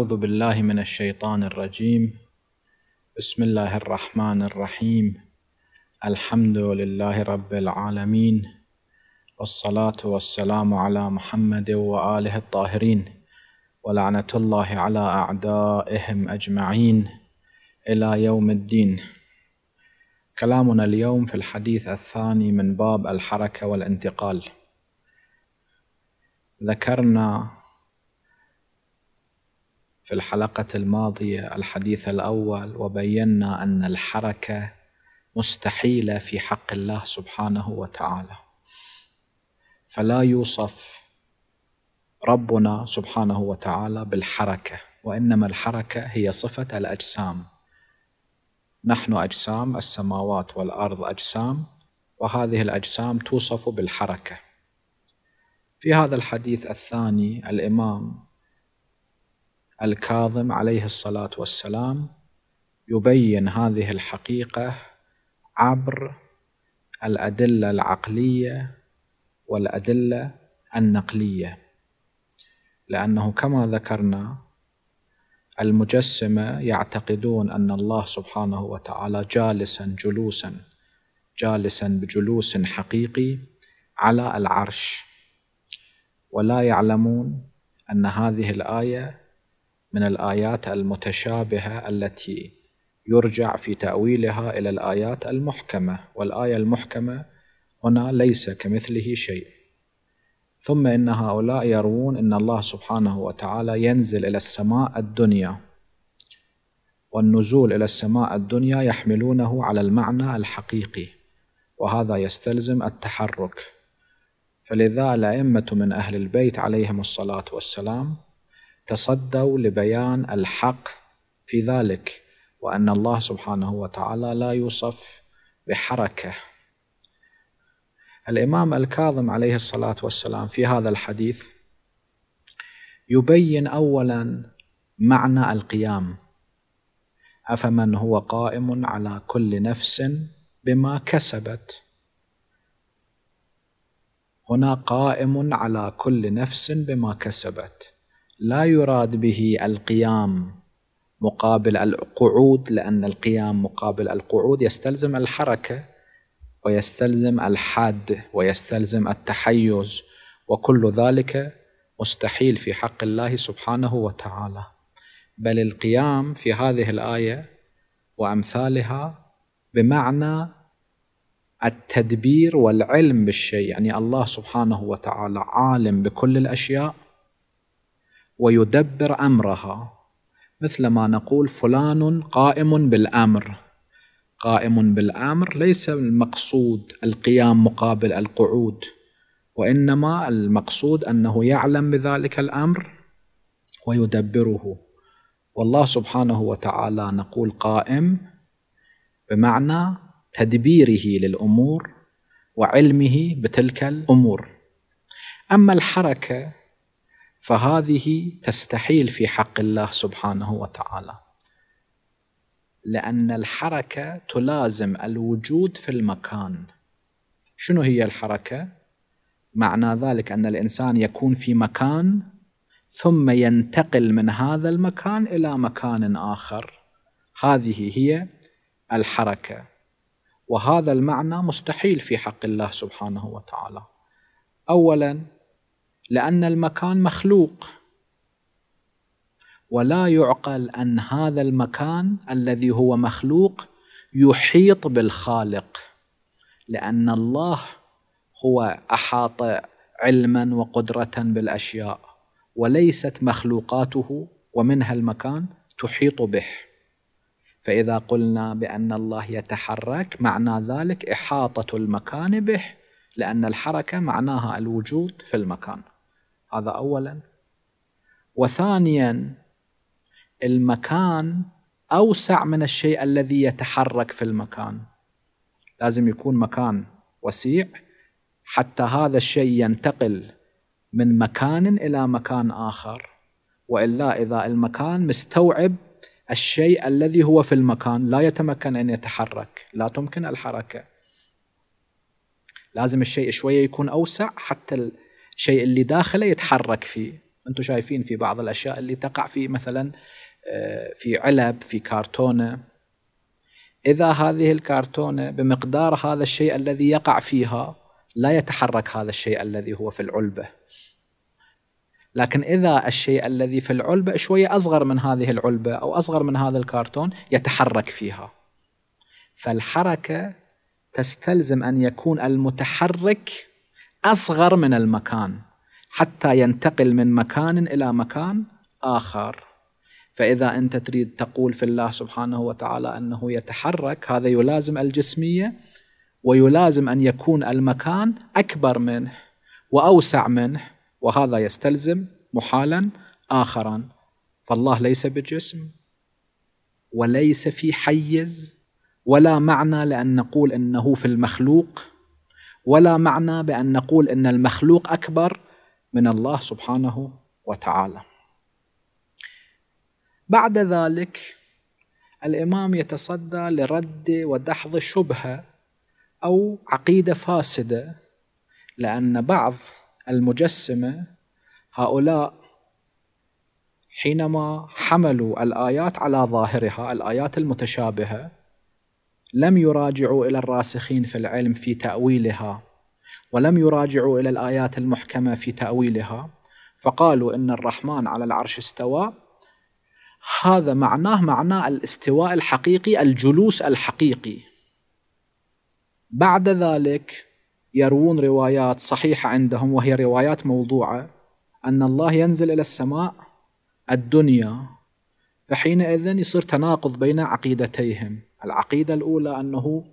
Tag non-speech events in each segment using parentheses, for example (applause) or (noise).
أعوذ بالله من الشيطان الرجيم بسم الله الرحمن الرحيم الحمد لله رب العالمين والصلاة والسلام على محمد وآله الطاهرين ولعنة الله على أعدائهم أجمعين إلى يوم الدين كلامنا اليوم في الحديث الثاني من باب الحركة والانتقال ذكرنا في الحلقة الماضية الحديث الأول وبينا أن الحركة مستحيلة في حق الله سبحانه وتعالى فلا يوصف ربنا سبحانه وتعالى بالحركة وإنما الحركة هي صفة الأجسام نحن أجسام السماوات والأرض أجسام وهذه الأجسام توصف بالحركة في هذا الحديث الثاني الإمام الكاظم عليه الصلاة والسلام يبين هذه الحقيقة عبر الأدلة العقلية والأدلة النقلية لأنه كما ذكرنا المجسمة يعتقدون أن الله سبحانه وتعالى جالسا جلوسا جالسا بجلوس حقيقي على العرش ولا يعلمون أن هذه الآية من الآيات المتشابهة التي يرجع في تأويلها إلى الآيات المحكمة والآية المحكمة هنا ليس كمثله شيء ثم إن هؤلاء يروون إن الله سبحانه وتعالى ينزل إلى السماء الدنيا والنزول إلى السماء الدنيا يحملونه على المعنى الحقيقي وهذا يستلزم التحرك فلذا الأئمة من أهل البيت عليهم الصلاة والسلام تصدوا لبيان الحق في ذلك وان الله سبحانه وتعالى لا يوصف بحركه الامام الكاظم عليه الصلاه والسلام في هذا الحديث يبين اولا معنى القيام افمن هو قائم على كل نفس بما كسبت هنا قائم على كل نفس بما كسبت لا يراد به القيام مقابل القعود لأن القيام مقابل القعود يستلزم الحركة ويستلزم الحاد ويستلزم التحيز وكل ذلك مستحيل في حق الله سبحانه وتعالى بل القيام في هذه الآية وأمثالها بمعنى التدبير والعلم بالشيء يعني الله سبحانه وتعالى عالم بكل الأشياء ويدبر امرها مثل ما نقول فلان قائم بالامر قائم بالامر ليس المقصود القيام مقابل القعود وانما المقصود انه يعلم بذلك الامر ويدبره والله سبحانه وتعالى نقول قائم بمعنى تدبيره للامور وعلمه بتلك الامور اما الحركه فهذه تستحيل في حق الله سبحانه وتعالى لأن الحركة تلازم الوجود في المكان شنو هي الحركة؟ معنى ذلك أن الإنسان يكون في مكان ثم ينتقل من هذا المكان إلى مكان آخر هذه هي الحركة وهذا المعنى مستحيل في حق الله سبحانه وتعالى أولاً لأن المكان مخلوق ولا يعقل أن هذا المكان الذي هو مخلوق يحيط بالخالق لأن الله هو أحاط علما وقدرة بالأشياء وليست مخلوقاته ومنها المكان تحيط به فإذا قلنا بأن الله يتحرك معنى ذلك إحاطة المكان به لأن الحركة معناها الوجود في المكان هذا اولا وثانيا المكان اوسع من الشيء الذي يتحرك في المكان لازم يكون مكان وسيع حتى هذا الشيء ينتقل من مكان الى مكان اخر والا اذا المكان مستوعب الشيء الذي هو في المكان لا يتمكن ان يتحرك لا تمكن الحركه لازم الشيء شويه يكون اوسع حتى الشيء اللي داخله يتحرك فيه انتم شايفين في بعض الاشياء اللي تقع في مثلا آه، في علب في كرتونه اذا هذه الكرتونه بمقدار هذا الشيء الذي يقع فيها لا يتحرك هذا الشيء الذي هو في العلبه لكن اذا الشيء الذي في العلبه شويه اصغر من هذه العلبه او اصغر من هذا الكرتون يتحرك فيها فالحركه تستلزم ان يكون المتحرك أصغر من المكان حتى ينتقل من مكان إلى مكان آخر فإذا أنت تريد تقول في الله سبحانه وتعالى أنه يتحرك هذا يلازم الجسمية ويلازم أن يكون المكان أكبر منه وأوسع منه وهذا يستلزم محالا آخرا فالله ليس بجسم وليس في حيز ولا معنى لأن نقول أنه في المخلوق ولا معنى بأن نقول أن المخلوق أكبر من الله سبحانه وتعالى بعد ذلك الإمام يتصدى لرد ودحض شبهة أو عقيدة فاسدة لأن بعض المجسمة هؤلاء حينما حملوا الآيات على ظاهرها الآيات المتشابهة لم يراجعوا إلى الراسخين في العلم في تأويلها ولم يراجعوا إلى الآيات المحكمة في تأويلها فقالوا إن الرحمن على العرش استوى هذا معناه معنى الاستواء الحقيقي الجلوس الحقيقي بعد ذلك يروون روايات صحيحة عندهم وهي روايات موضوعة أن الله ينزل إلى السماء الدنيا فحينئذ يصير تناقض بين عقيدتيهم العقيدة الأولى أنه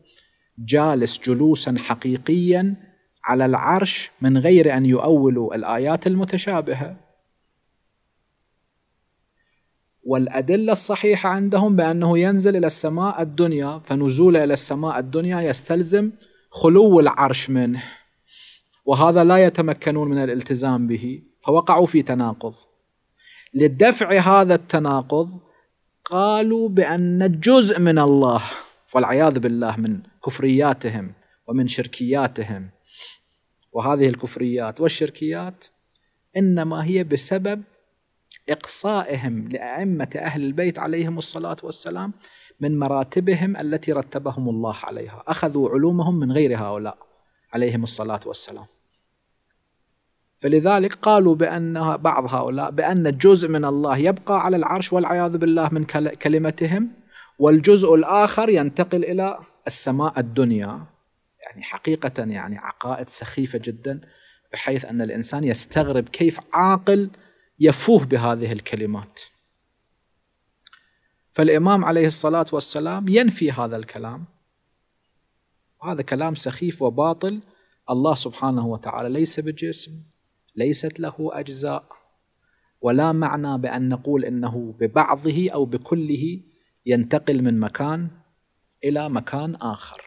جالس جلوسا حقيقيا على العرش من غير أن يؤولوا الآيات المتشابهة والأدلة الصحيحة عندهم بأنه ينزل إلى السماء الدنيا فنزوله إلى السماء الدنيا يستلزم خلو العرش منه وهذا لا يتمكنون من الالتزام به فوقعوا في تناقض للدفع هذا التناقض قالوا بأن جزء من الله والعياذ بالله من كفرياتهم ومن شركياتهم وهذه الكفريات والشركيات إنما هي بسبب إقصائهم لأئمة أهل البيت عليهم الصلاة والسلام من مراتبهم التي رتبهم الله عليها أخذوا علومهم من غير هؤلاء عليهم الصلاة والسلام فلذلك قالوا بأن بعض هؤلاء بأن جزء من الله يبقى على العرش والعياذ بالله من كلمتهم والجزء الآخر ينتقل إلى السماء الدنيا يعني حقيقة يعني عقائد سخيفة جدا بحيث أن الإنسان يستغرب كيف عاقل يفوه بهذه الكلمات فالإمام عليه الصلاة والسلام ينفي هذا الكلام وهذا كلام سخيف وباطل الله سبحانه وتعالى ليس بجسم ليست له أجزاء ولا معنى بأن نقول إنه ببعضه أو بكله ينتقل من مكان إلى مكان آخر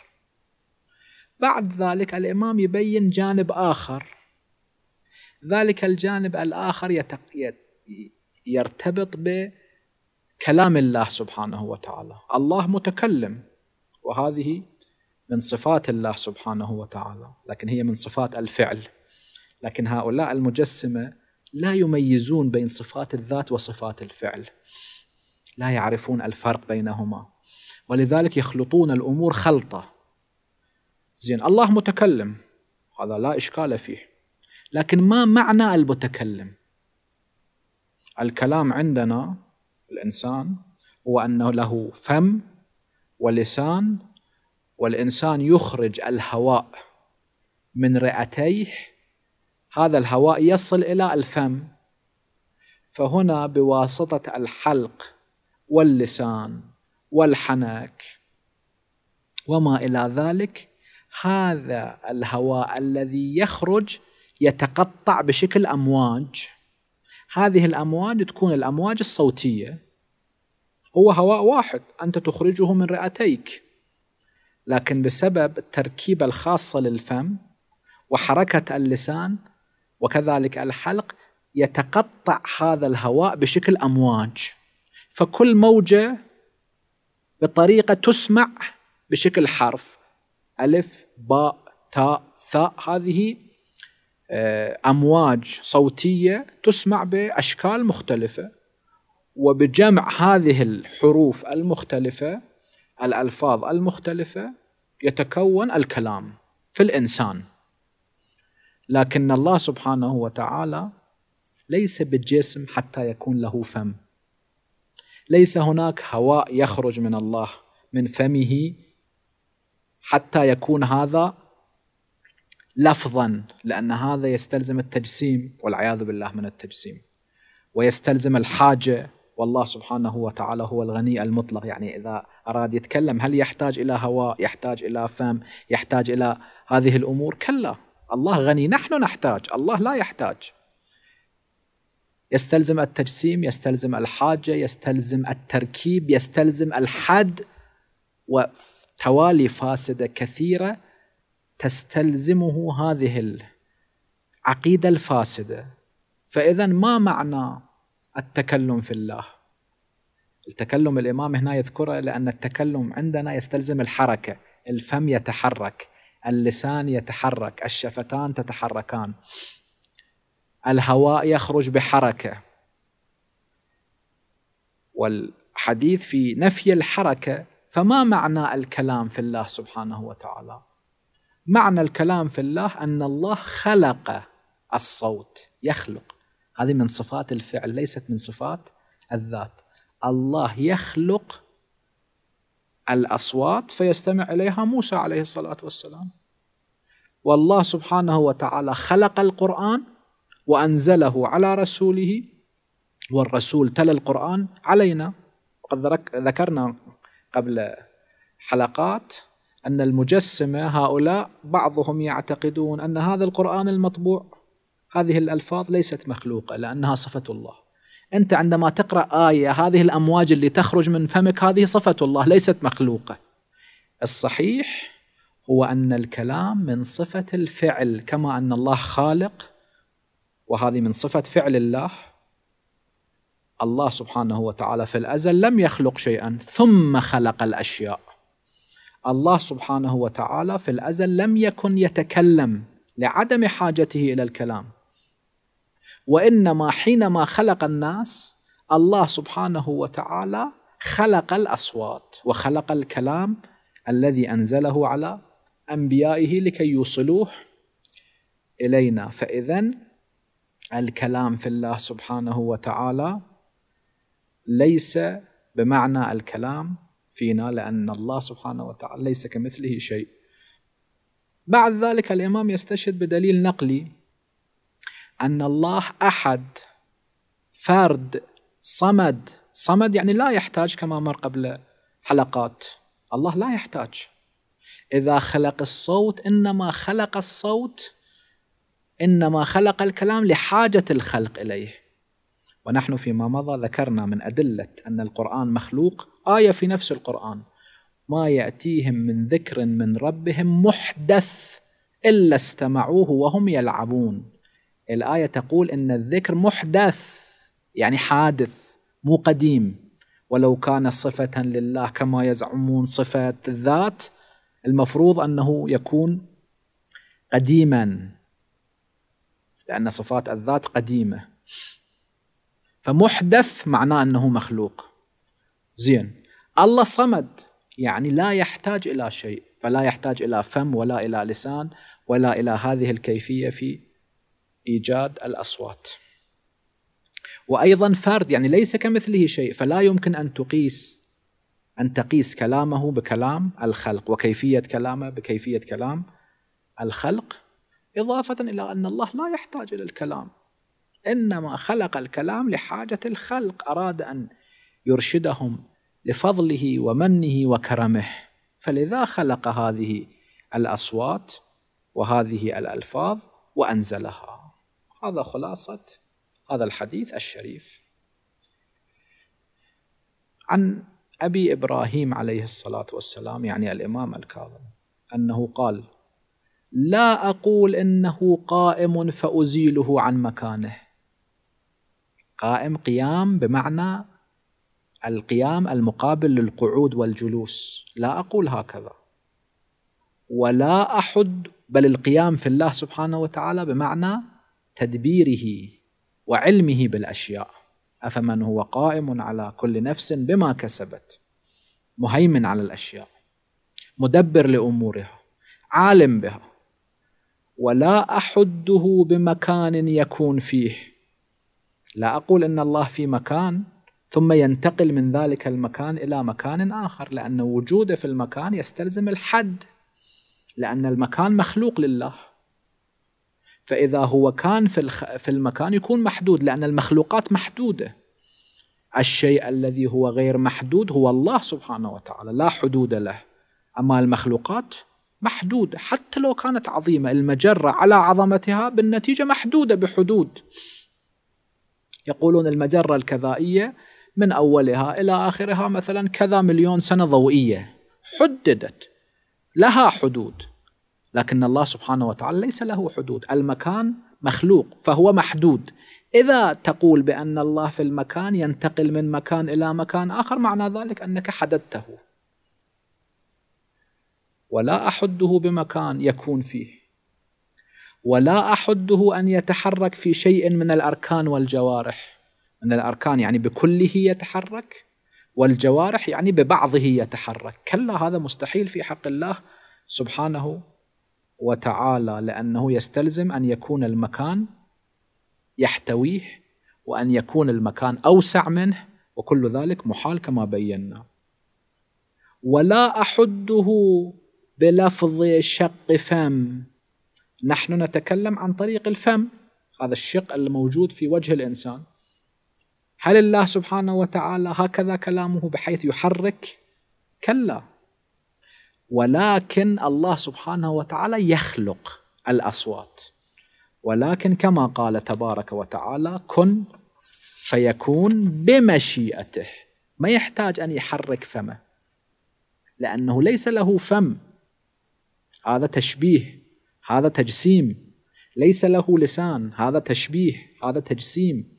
بعد ذلك الإمام يبين جانب آخر ذلك الجانب الآخر يرتبط بكلام الله سبحانه وتعالى الله متكلم وهذه من صفات الله سبحانه وتعالى لكن هي من صفات الفعل لكن هؤلاء المجسمه لا يميزون بين صفات الذات وصفات الفعل لا يعرفون الفرق بينهما ولذلك يخلطون الامور خلطه زين الله متكلم هذا لا اشكال فيه لكن ما معنى المتكلم الكلام عندنا الانسان هو انه له فم ولسان والانسان يخرج الهواء من رئتيه هذا الهواء يصل إلى الفم فهنا بواسطة الحلق واللسان والحنك وما إلى ذلك هذا الهواء الذي يخرج يتقطع بشكل أمواج هذه الأمواج تكون الأمواج الصوتية هو هواء واحد أنت تخرجه من رئتيك لكن بسبب التركيبة الخاصة للفم وحركة اللسان وكذلك الحلق يتقطع هذا الهواء بشكل امواج فكل موجه بطريقه تسمع بشكل حرف الف باء تاء ثاء هذه آه، امواج صوتيه تسمع باشكال مختلفه وبجمع هذه الحروف المختلفه الالفاظ المختلفه يتكون الكلام في الانسان لكن الله سبحانه وتعالى ليس بالجسم حتى يكون له فم ليس هناك هواء يخرج من الله من فمه حتى يكون هذا لفظا لان هذا يستلزم التجسيم والعياذ بالله من التجسيم ويستلزم الحاجه والله سبحانه وتعالى هو الغني المطلق يعني اذا اراد يتكلم هل يحتاج الى هواء يحتاج الى فم يحتاج الى هذه الامور كلا الله غني نحن نحتاج الله لا يحتاج يستلزم التجسيم يستلزم الحاجة يستلزم التركيب يستلزم الحد وتوالي فاسدة كثيرة تستلزمه هذه العقيدة الفاسدة فإذا ما معنى التكلم في الله التكلم الإمام هنا يذكره لأن التكلم عندنا يستلزم الحركة الفم يتحرك اللسان يتحرك الشفتان تتحركان الهواء يخرج بحركه والحديث في نفي الحركه فما معنى الكلام في الله سبحانه وتعالى معنى الكلام في الله ان الله خلق الصوت يخلق هذه من صفات الفعل ليست من صفات الذات الله يخلق الأصوات فيستمع إليها موسى عليه الصلاة والسلام والله سبحانه وتعالى خلق القرآن وأنزله على رسوله والرسول تلا القرآن علينا وقد ذكرنا قبل حلقات أن المجسمة هؤلاء بعضهم يعتقدون أن هذا القرآن المطبوع هذه الألفاظ ليست مخلوقة لأنها صفة الله أنت عندما تقرأ آية هذه الأمواج اللي تخرج من فمك هذه صفة الله ليست مخلوقة الصحيح هو أن الكلام من صفة الفعل كما أن الله خالق وهذه من صفة فعل الله الله سبحانه وتعالى في الأزل لم يخلق شيئا ثم خلق الأشياء الله سبحانه وتعالى في الأزل لم يكن يتكلم لعدم حاجته إلى الكلام وانما حينما خلق الناس الله سبحانه وتعالى خلق الاصوات وخلق الكلام الذي انزله على انبيائه لكي يوصلوه الينا فاذا الكلام في الله سبحانه وتعالى ليس بمعنى الكلام فينا لان الله سبحانه وتعالى ليس كمثله شيء بعد ذلك الامام يستشهد بدليل نقلي أن الله أحد فرد صمد صمد يعني لا يحتاج كما مر قبل حلقات الله لا يحتاج إذا خلق الصوت إنما خلق الصوت إنما خلق الكلام لحاجة الخلق إليه ونحن فيما مضى ذكرنا من أدلة أن القرآن مخلوق آية في نفس القرآن ما يأتيهم من ذكر من ربهم محدث إلا استمعوه وهم يلعبون الآية تقول أن الذكر محدث يعني حادث مو قديم ولو كان صفة لله كما يزعمون صفة الذات المفروض أنه يكون قديما لأن صفات الذات قديمة فمحدث معناه أنه مخلوق زين الله صمد يعني لا يحتاج إلى شيء فلا يحتاج إلى فم ولا إلى لسان ولا إلى هذه الكيفية في ايجاد الاصوات. وايضا فرد يعني ليس كمثله شيء فلا يمكن ان تقيس ان تقيس كلامه بكلام الخلق وكيفيه كلامه بكيفيه كلام الخلق اضافه الى ان الله لا يحتاج الى الكلام انما خلق الكلام لحاجه الخلق اراد ان يرشدهم لفضله ومنه وكرمه فلذا خلق هذه الاصوات وهذه الالفاظ وانزلها هذا خلاصة هذا الحديث الشريف عن أبي إبراهيم عليه الصلاة والسلام يعني الإمام الكاظم أنه قال لا أقول إنه قائم فأزيله عن مكانه قائم قيام بمعنى القيام المقابل للقعود والجلوس لا أقول هكذا ولا أحد بل القيام في الله سبحانه وتعالى بمعنى تدبيره وعلمه بالاشياء افمن هو قائم على كل نفس بما كسبت مهيمن على الاشياء مدبر لامورها عالم بها ولا احده بمكان يكون فيه لا اقول ان الله في مكان ثم ينتقل من ذلك المكان الى مكان اخر لان وجوده في المكان يستلزم الحد لان المكان مخلوق لله فإذا هو كان في, الخ... في المكان يكون محدود لأن المخلوقات محدودة الشيء الذي هو غير محدود هو الله سبحانه وتعالى لا حدود له أما المخلوقات محدودة حتى لو كانت عظيمة المجرة على عظمتها بالنتيجة محدودة بحدود يقولون المجرة الكذائية من أولها إلى آخرها مثلا كذا مليون سنة ضوئية حددت لها حدود لكن الله سبحانه وتعالى ليس له حدود المكان مخلوق فهو محدود إذا تقول بأن الله في المكان ينتقل من مكان إلى مكان آخر معنى ذلك أنك حددته ولا أحده بمكان يكون فيه ولا أحده أن يتحرك في شيء من الأركان والجوارح من الأركان يعني بكله يتحرك والجوارح يعني ببعضه يتحرك كلا هذا مستحيل في حق الله سبحانه وتعالى لأنه يستلزم أن يكون المكان يحتويه وأن يكون المكان أوسع منه وكل ذلك محال كما بينا ولا أحده بلفظ شق فم نحن نتكلم عن طريق الفم هذا الشق الموجود في وجه الإنسان هل الله سبحانه وتعالى هكذا كلامه بحيث يحرك كلا ولكن الله سبحانه وتعالى يخلق الاصوات ولكن كما قال تبارك وتعالى كن فيكون بمشيئته ما يحتاج ان يحرك فمه لانه ليس له فم هذا تشبيه هذا تجسيم ليس له لسان هذا تشبيه هذا تجسيم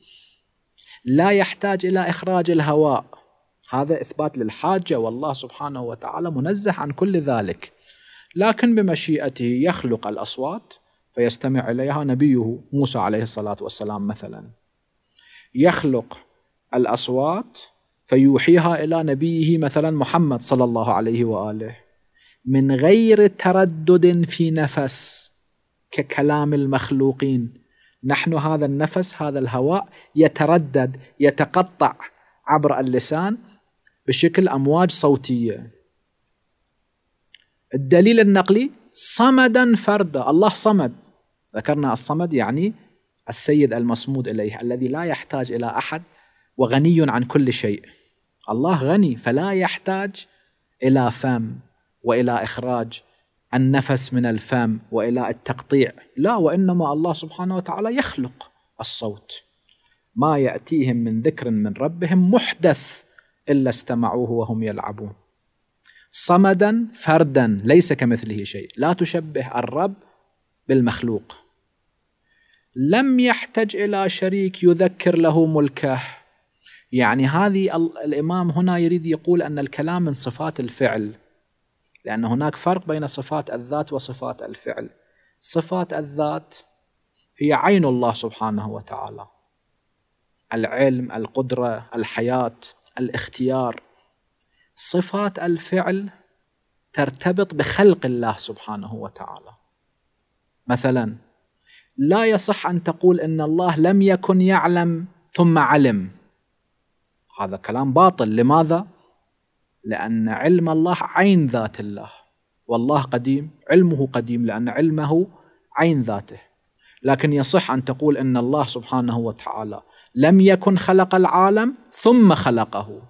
لا يحتاج الى اخراج الهواء هذا إثبات للحاجة والله سبحانه وتعالى منزه عن كل ذلك لكن بمشيئته يخلق الأصوات فيستمع إليها نبيه موسى عليه الصلاة والسلام مثلا يخلق الأصوات فيوحيها إلى نبيه مثلا محمد صلى الله عليه وآله من غير تردد في نفس ككلام المخلوقين نحن هذا النفس هذا الهواء يتردد يتقطع عبر اللسان بشكل أمواج صوتية الدليل النقلي صمدا فردا الله صمد ذكرنا الصمد يعني السيد المصمود إليه الذي لا يحتاج إلى أحد وغني عن كل شيء الله غني فلا يحتاج إلى فم وإلى إخراج النفس من الفم وإلى التقطيع لا وإنما الله سبحانه وتعالى يخلق الصوت ما يأتيهم من ذكر من ربهم محدث إلا استمعوه وهم يلعبون صمدا فردا ليس كمثله شيء لا تشبه الرب بالمخلوق لم يحتج إلى شريك يذكر له ملكه يعني هذه الإمام هنا يريد يقول أن الكلام من صفات الفعل لأن هناك فرق بين صفات الذات وصفات الفعل صفات الذات هي عين الله سبحانه وتعالى العلم القدرة الحياة الاختيار صفات الفعل ترتبط بخلق الله سبحانه وتعالى مثلا لا يصح ان تقول ان الله لم يكن يعلم ثم علم هذا كلام باطل لماذا لان علم الله عين ذات الله والله قديم علمه قديم لان علمه عين ذاته لكن يصح ان تقول ان الله سبحانه وتعالى لم يكن خلق العالم ثم خلقه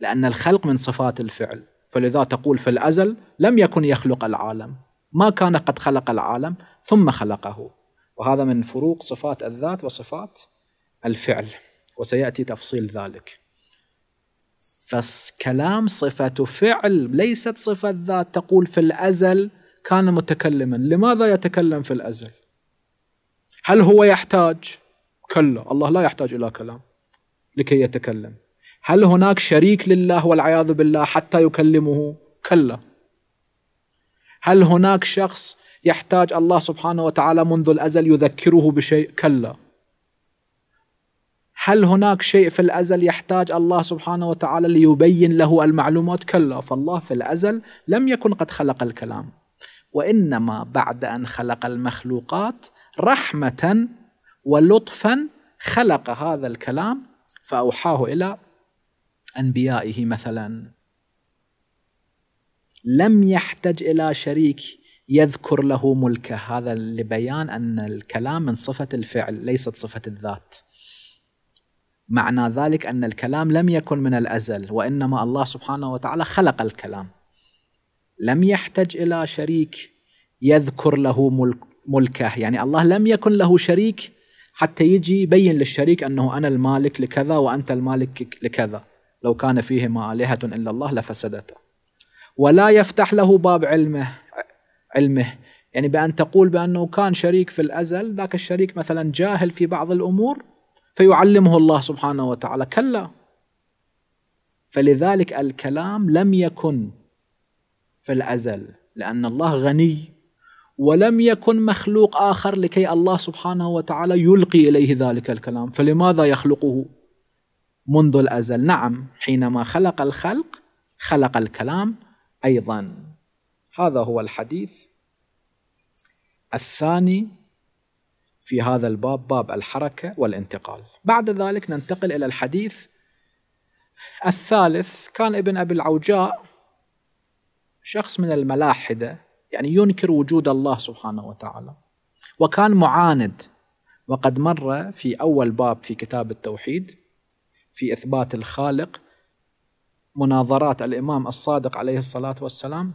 لأن الخلق من صفات الفعل فلذا تقول في الأزل لم يكن يخلق العالم ما كان قد خلق العالم ثم خلقه وهذا من فروق صفات الذات وصفات الفعل وسيأتي تفصيل ذلك فكلام صفة فعل ليست صفة ذات تقول في الأزل كان متكلما لماذا يتكلم في الأزل هل هو يحتاج كلا الله لا يحتاج إلى كلام لكي يتكلم هل هناك شريك لله والعياذ بالله حتى يكلمه كلا هل هناك شخص يحتاج الله سبحانه وتعالى منذ الأزل يذكره بشيء كلا هل هناك شيء في الأزل يحتاج الله سبحانه وتعالى ليبين له المعلومات كلا فالله في الأزل لم يكن قد خلق الكلام وإنما بعد أن خلق المخلوقات رحمة ولطفا خلق هذا الكلام فأوحاه إلى أنبيائه مثلا لم يحتج إلى شريك يذكر له ملكه هذا لبيان أن الكلام من صفة الفعل ليست صفة الذات معنى ذلك أن الكلام لم يكن من الأزل وإنما الله سبحانه وتعالى خلق الكلام لم يحتج إلى شريك يذكر له ملك ملكه يعني الله لم يكن له شريك حتى يجي يبين للشريك انه انا المالك لكذا وانت المالك لكذا لو كان فيهما الهه الا الله لفسدتا ولا يفتح له باب علمه علمه يعني بان تقول بانه كان شريك في الازل ذاك الشريك مثلا جاهل في بعض الامور فيعلمه الله سبحانه وتعالى كلا فلذلك الكلام لم يكن في الازل لان الله غني ولم يكن مخلوق آخر لكي الله سبحانه وتعالى يلقي إليه ذلك الكلام فلماذا يخلقه منذ الأزل نعم حينما خلق الخلق خلق الكلام أيضا هذا هو الحديث الثاني في هذا الباب باب الحركة والانتقال بعد ذلك ننتقل إلى الحديث الثالث كان ابن أبي العوجاء شخص من الملاحدة يعني ينكر وجود الله سبحانه وتعالى وكان معاند وقد مر في أول باب في كتاب التوحيد في إثبات الخالق مناظرات الإمام الصادق عليه الصلاة والسلام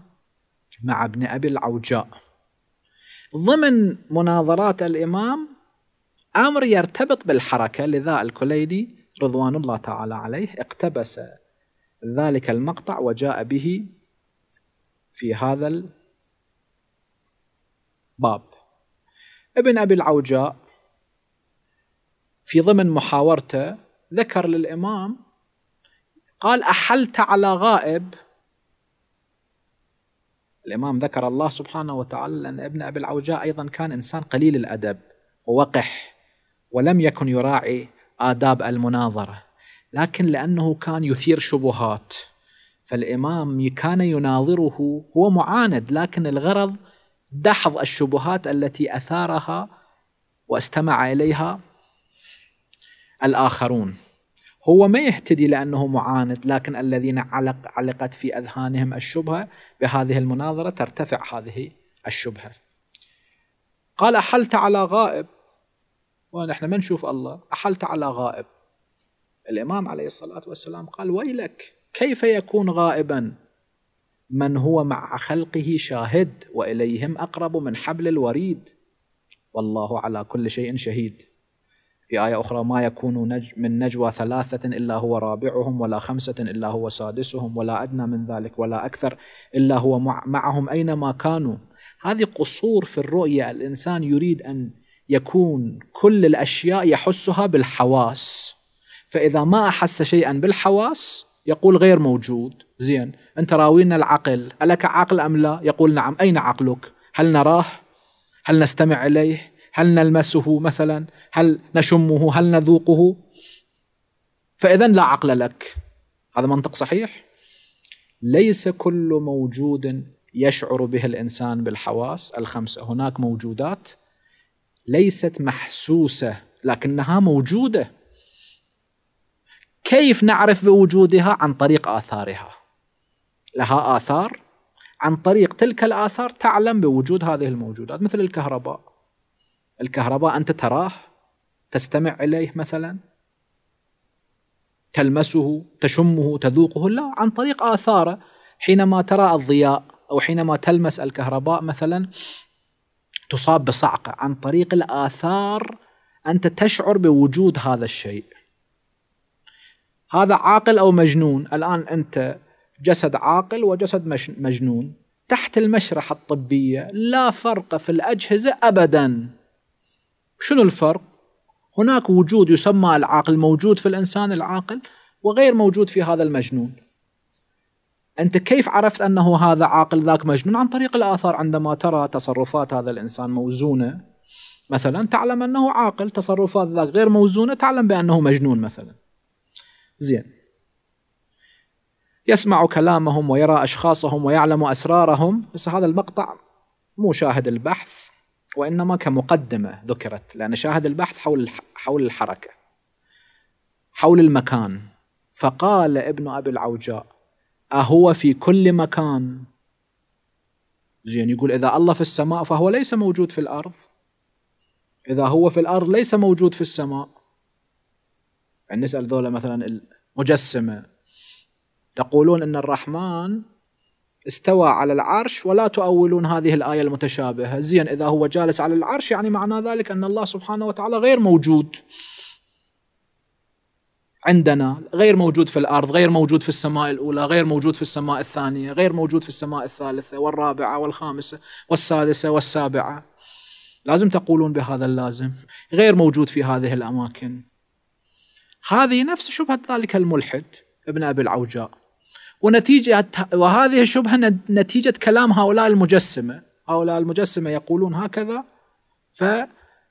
مع ابن أبي العوجاء ضمن مناظرات الإمام أمر يرتبط بالحركة لذا الكليدي رضوان الله تعالى عليه اقتبس ذلك المقطع وجاء به في هذا باب ابن أبي العوجاء في ضمن محاورته ذكر للإمام قال أحلت على غائب الإمام ذكر الله سبحانه وتعالى أن ابن أبي العوجاء أيضا كان إنسان قليل الأدب ووقح ولم يكن يراعي آداب المناظرة لكن لأنه كان يثير شبهات فالإمام كان يناظره هو معاند لكن الغرض دحض الشبهات التي اثارها واستمع اليها الاخرون هو ما يهتدي لانه معاند لكن الذين علق علقت في اذهانهم الشبهه بهذه المناظره ترتفع هذه الشبهه. قال احلت على غائب ونحن ما نشوف الله احلت على غائب. الامام عليه الصلاه والسلام قال ويلك كيف يكون غائبا من هو مع خلقه شاهد واليهم اقرب من حبل الوريد والله على كل شيء شهيد في آية أخرى ما يكون من نجوى ثلاثة إلا هو رابعهم ولا خمسة إلا هو سادسهم ولا أدنى من ذلك ولا أكثر إلا هو معهم أينما كانوا هذه قصور في الرؤية الإنسان يريد أن يكون كل الأشياء يحسها بالحواس فإذا ما أحس شيئا بالحواس يقول غير موجود زين أنت راوينا العقل ألك عقل أم لا يقول نعم أين عقلك هل نراه هل نستمع إليه هل نلمسه مثلا هل نشمه هل نذوقه فإذا لا عقل لك هذا منطق صحيح ليس كل موجود يشعر به الإنسان بالحواس الخمسة هناك موجودات ليست محسوسة لكنها موجودة كيف نعرف بوجودها عن طريق آثارها لها آثار عن طريق تلك الآثار تعلم بوجود هذه الموجودات مثل الكهرباء الكهرباء أنت تراه تستمع إليه مثلا تلمسه تشمه تذوقه لا عن طريق آثاره حينما ترى الضياء أو حينما تلمس الكهرباء مثلا تصاب بصعقة عن طريق الآثار أنت تشعر بوجود هذا الشيء هذا عاقل أو مجنون الآن أنت جسد عاقل وجسد مجنون تحت المشرحة الطبية لا فرق في الأجهزة أبدا شنو الفرق؟ هناك وجود يسمى العاقل موجود في الإنسان العاقل وغير موجود في هذا المجنون أنت كيف عرفت أنه هذا عاقل ذاك مجنون عن طريق الآثار عندما ترى تصرفات هذا الإنسان موزونة مثلا تعلم أنه عاقل تصرفات ذاك غير موزونة تعلم بأنه مجنون مثلا زين يسمع كلامهم ويرى أشخاصهم ويعلم أسرارهم بس هذا المقطع مو شاهد البحث وإنما كمقدمة ذكرت لأن شاهد البحث حول حول الحركة حول المكان فقال ابن أبي العوجاء أهو في كل مكان زين يقول إذا الله في السماء فهو ليس موجود في الأرض إذا هو في الأرض ليس موجود في السماء يعني نسأل ذولا مثلا المجسمة تقولون ان الرحمن استوى على العرش ولا تؤولون هذه الايه المتشابهه، زين اذا هو جالس على العرش يعني معنى ذلك ان الله سبحانه وتعالى غير موجود. عندنا غير موجود في الارض، غير موجود في السماء الاولى، غير موجود في السماء الثانيه، غير موجود في السماء الثالثه والرابعه والخامسه والسادسه والسابعه. لازم تقولون بهذا اللازم، غير موجود في هذه الاماكن. هذه نفس شبهه ذلك الملحد ابن ابي العوجاء. ونتيجة وهذه الشبهة نتيجة كلام هؤلاء المجسمة هؤلاء المجسمة يقولون هكذا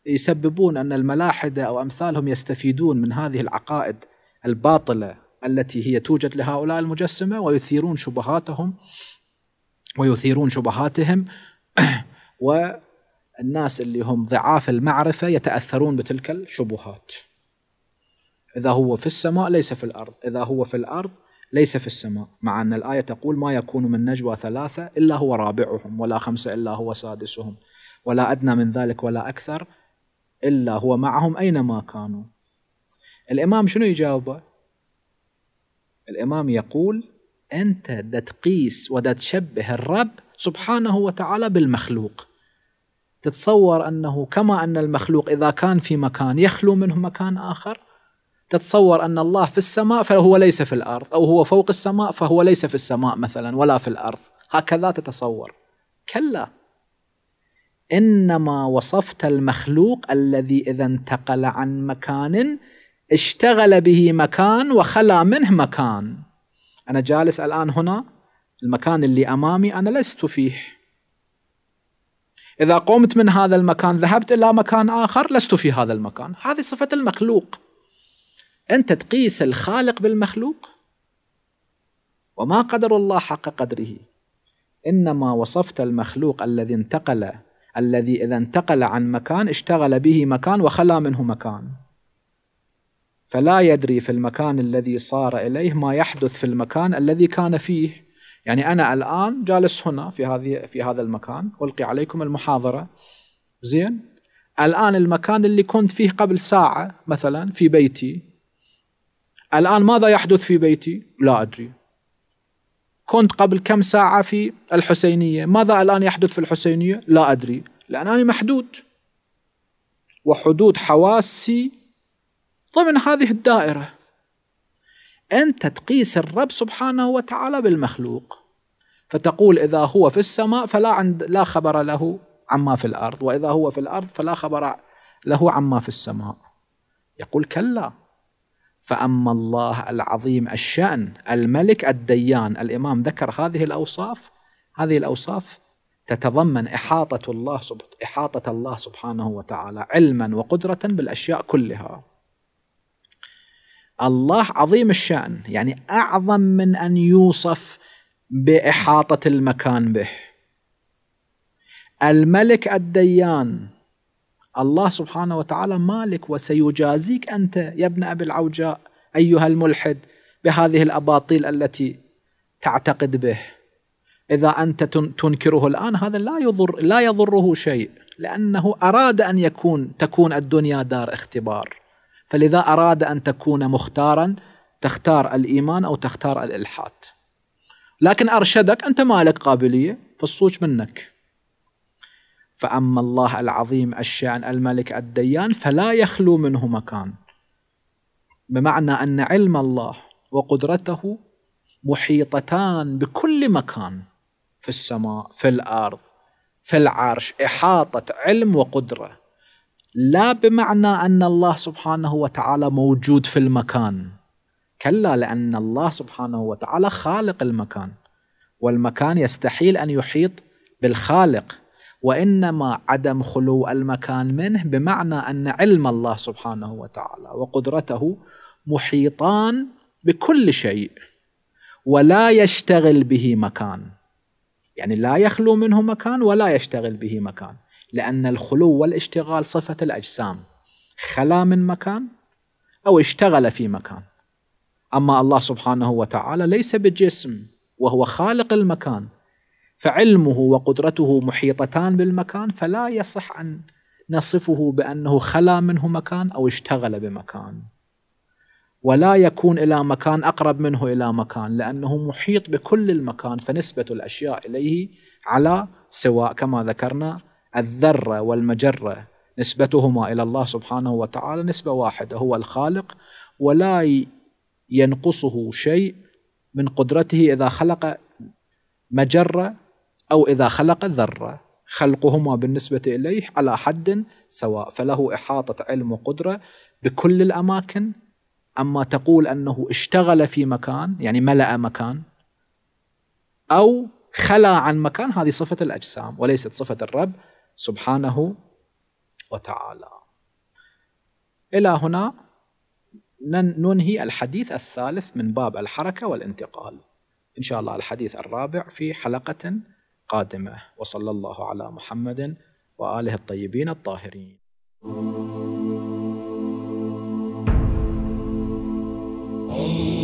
فيسببون أن الملاحدة أو أمثالهم يستفيدون من هذه العقائد الباطلة التي هي توجد لهؤلاء المجسمة ويثيرون شبهاتهم ويثيرون شبهاتهم (coughs) والناس اللي هم ضعاف المعرفة يتأثرون بتلك الشبهات إذا هو في السماء ليس في الأرض إذا هو في الأرض ليس في السماء مع أن الآية تقول ما يكون من نجوى ثلاثة إلا هو رابعهم ولا خمسة إلا هو سادسهم ولا أدنى من ذلك ولا أكثر إلا هو معهم أينما كانوا الإمام شنو يجاوبه الإمام يقول أنت دا تقيس ودا تشبه الرب سبحانه وتعالى بالمخلوق تتصور أنه كما أن المخلوق إذا كان في مكان يخلو منه مكان آخر تتصور ان الله في السماء فهو ليس في الارض او هو فوق السماء فهو ليس في السماء مثلا ولا في الارض هكذا تتصور كلا انما وصفت المخلوق الذي اذا انتقل عن مكان اشتغل به مكان وخلا منه مكان انا جالس الان هنا المكان اللي امامي انا لست فيه اذا قمت من هذا المكان ذهبت الى مكان اخر لست في هذا المكان هذه صفه المخلوق أنت تقيس الخالق بالمخلوق وما قدر الله حق قدره إنما وصفت المخلوق الذي انتقل الذي إذا انتقل عن مكان اشتغل به مكان وخلا منه مكان فلا يدري في المكان الذي صار إليه ما يحدث في المكان الذي كان فيه يعني أنا الآن جالس هنا في هذه في هذا المكان ألقي عليكم المحاضرة زين الآن المكان اللي كنت فيه قبل ساعة مثلا في بيتي الآن ماذا يحدث في بيتي؟ لا أدري كنت قبل كم ساعة في الحسينية ماذا الآن يحدث في الحسينية؟ لا أدري لأنني محدود وحدود حواسي ضمن هذه الدائرة أنت تقيس الرب سبحانه وتعالى بالمخلوق فتقول إذا هو في السماء فلا عند لا خبر له عما في الأرض وإذا هو في الأرض فلا خبر له عما في السماء يقول كلا فأما الله العظيم الشأن الملك الديان الإمام ذكر هذه الأوصاف هذه الأوصاف تتضمن إحاطة الله إحاطة الله سبحانه وتعالى علما وقدرة بالأشياء كلها الله عظيم الشأن يعني أعظم من أن يوصف بإحاطة المكان به الملك الديان الله سبحانه وتعالى مالك وسيجازيك أنت يا ابن أبي العوجاء أيها الملحد بهذه الأباطيل التي تعتقد به إذا أنت تنكره الآن هذا لا يضر لا يضره شيء لأنه أراد أن يكون تكون الدنيا دار اختبار فلذا أراد أن تكون مختارا تختار الإيمان أو تختار الإلحاد لكن أرشدك أنت مالك قابلية فالصوج منك فأما الله العظيم الشأن الملك الديان فلا يخلو منه مكان بمعنى أن علم الله وقدرته محيطتان بكل مكان في السماء في الأرض في العرش إحاطة علم وقدرة لا بمعنى أن الله سبحانه وتعالى موجود في المكان كلا لأن الله سبحانه وتعالى خالق المكان والمكان يستحيل أن يحيط بالخالق وانما عدم خلو المكان منه بمعنى ان علم الله سبحانه وتعالى وقدرته محيطان بكل شيء ولا يشتغل به مكان يعني لا يخلو منه مكان ولا يشتغل به مكان لأن الخلو والاشتغال صفة الأجسام خلا من مكان أو اشتغل في مكان أما الله سبحانه وتعالى ليس بجسم وهو خالق المكان فعلمه وقدرته محيطتان بالمكان فلا يصح ان نصفه بانه خلا منه مكان او اشتغل بمكان ولا يكون الى مكان اقرب منه الى مكان لانه محيط بكل المكان فنسبه الاشياء اليه على سواء كما ذكرنا الذره والمجره نسبتهما الى الله سبحانه وتعالى نسبه واحده هو الخالق ولا ينقصه شيء من قدرته اذا خلق مجره أو إذا خلق الذرة خلقهما بالنسبة إليه على حد سواء فله إحاطة علم وقدرة بكل الأماكن أما تقول أنه اشتغل في مكان يعني ملأ مكان أو خلا عن مكان هذه صفة الأجسام وليست صفة الرب سبحانه وتعالى إلى هنا ننهي الحديث الثالث من باب الحركة والانتقال إن شاء الله الحديث الرابع في حلقة قادمة وصلى الله على محمد وآله الطيبين الطاهرين Oh